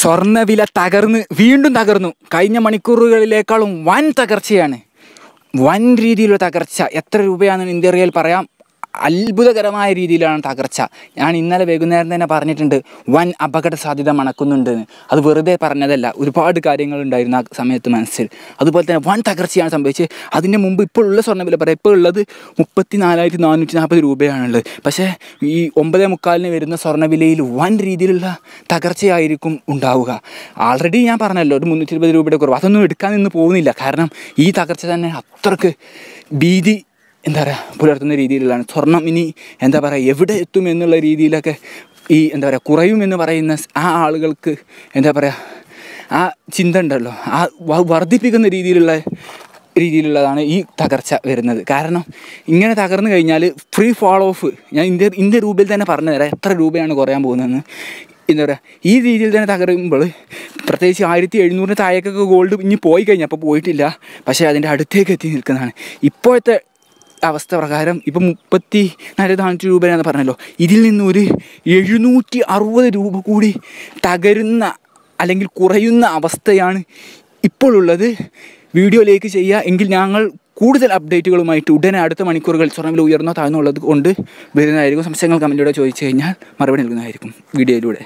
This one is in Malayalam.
സ്വർണ്ണവില തകർന്ന് വീണ്ടും തകർന്നു കഴിഞ്ഞ മണിക്കൂറുകളിലേക്കാളും വൻ തകർച്ചയാണ് വൻ രീതിയിലുള്ള തകർച്ച എത്ര രൂപയാണെന്ന് ഇന്ത്യ പറയാം അത്ഭുതകരമായ രീതിയിലാണ് തകർച്ച ഞാൻ ഇന്നലെ വൈകുന്നേരം തന്നെ പറഞ്ഞിട്ടുണ്ട് വൻ അപകട സാധ്യത മണക്കുന്നുണ്ട് അത് വെറുതെ പറഞ്ഞതല്ല ഒരുപാട് കാര്യങ്ങളുണ്ടായിരുന്നു ആ സമയത്ത് മനസ്സിൽ അതുപോലെ തന്നെ വൻ തകർച്ചയാണ് സംഭവിച്ചത് അതിന് മുമ്പ് സ്വർണ്ണ വില പറയാം ഇപ്പോൾ ഉള്ളത് മുപ്പത്തി നാലായിരത്തി നാനൂറ്റി നാൽപ്പത് രൂപയാണുള്ളത് പക്ഷേ ഈ ഒമ്പതേ മുക്കാലിന് വരുന്ന സ്വർണ്ണവിലയിൽ വൻ രീതിയിലുള്ള തകർച്ചയായിരിക്കും ഉണ്ടാവുക ആൾറെഡി ഞാൻ പറഞ്ഞല്ലോ ഒരു മുന്നൂറ്റി ഇരുപത് രൂപയുടെ കുറവ് അതൊന്നും എടുക്കാൻ നിന്ന് പോകുന്നില്ല കാരണം ഈ തകർച്ച തന്നെ അത്രക്ക് ഭീതി എന്താ പറയുക പുലർത്തുന്ന രീതിയിലാണ് സ്വർണം ഇനി എന്താ പറയുക എവിടെ എത്തും എന്നുള്ള രീതിയിലൊക്കെ ഈ എന്താ പറയുക കുറയുമെന്ന് പറയുന്ന ആ ആളുകൾക്ക് എന്താ പറയുക ആ ചിന്ത ഉണ്ടല്ലോ ആ വർദ്ധിപ്പിക്കുന്ന രീതിയിലുള്ള രീതിയിലുള്ളതാണ് ഈ തകർച്ച വരുന്നത് കാരണം ഇങ്ങനെ തകർന്നു കഴിഞ്ഞാൽ ഫ്രീ ഫോളോ ഓഫ് ഞാൻ ഇന്ത്യ ഇന്ത്യ രൂപയിൽ തന്നെ പറഞ്ഞു തരാം എത്ര രൂപയാണ് കുറയാൻ പോകുന്നതെന്ന് എന്താ പറയുക ഈ രീതിയിൽ തന്നെ തകരുമ്പോൾ പ്രത്യേകിച്ച് ആയിരത്തി എഴുന്നൂറിന് താഴേക്കൊക്കെ ഗോൾഡ് ഇനി പോയി കഴിഞ്ഞപ്പോൾ പോയിട്ടില്ല പക്ഷേ അതിൻ്റെ അടുത്തേക്ക് എത്തി നിൽക്കുന്നതാണ് ഇപ്പോഴത്തെ അവസ്ഥ പ്രകാരം ഇപ്പം മുപ്പത്തി നാല് നാനൂറ്റി രൂപയാണെന്ന് പറഞ്ഞല്ലോ ഇതിൽ നിന്നൊരു എഴുന്നൂറ്റി അറുപത് രൂപ കൂടി തകരുന്ന അല്ലെങ്കിൽ കുറയുന്ന അവസ്ഥയാണ് ഇപ്പോഴുള്ളത് വീഡിയോയിലേക്ക് ചെയ്യുക എങ്കിൽ ഞങ്ങൾ കൂടുതൽ അപ്ഡേറ്റുകളുമായിട്ട് ഉടനെ അടുത്ത മണിക്കൂറുകൾ സ്വർണ്ണവില ഉയർന്നോ താഴ്ന്നുള്ളത് കൊണ്ട് വരുന്നതായിരിക്കും സംശയങ്ങൾ കമൻറ്റിലൂടെ ചോദിച്ചു കഴിഞ്ഞാൽ മറുപടി നൽകുന്നതായിരിക്കും വീഡിയോയിലൂടെ